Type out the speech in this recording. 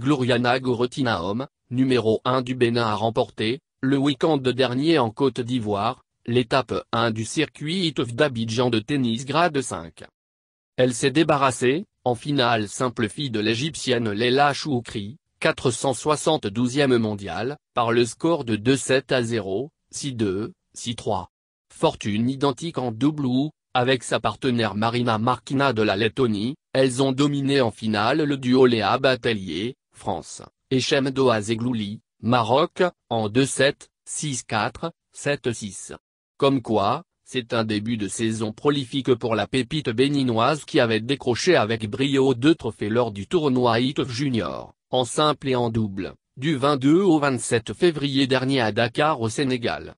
Gloriana Homme, numéro 1 du Bénin a remporté, le week-end dernier en Côte d'Ivoire, l'étape 1 du circuit of d'Abidjan de tennis grade 5. Elle s'est débarrassée, en finale simple fille de l'égyptienne Leila Choukri, 472e mondiale, par le score de 2-7 à 0, 6-2, 6-3. Fortune identique en double avec sa partenaire Marina Markina de la Lettonie, elles ont dominé en finale le duo Léa Batelier, France, Echemdo Azeglouli, Maroc, en 2-7, 6-4, 7-6. Comme quoi, c'est un début de saison prolifique pour la pépite béninoise qui avait décroché avec brio deux trophées lors du tournoi ITF Junior, en simple et en double, du 22 au 27 février dernier à Dakar au Sénégal.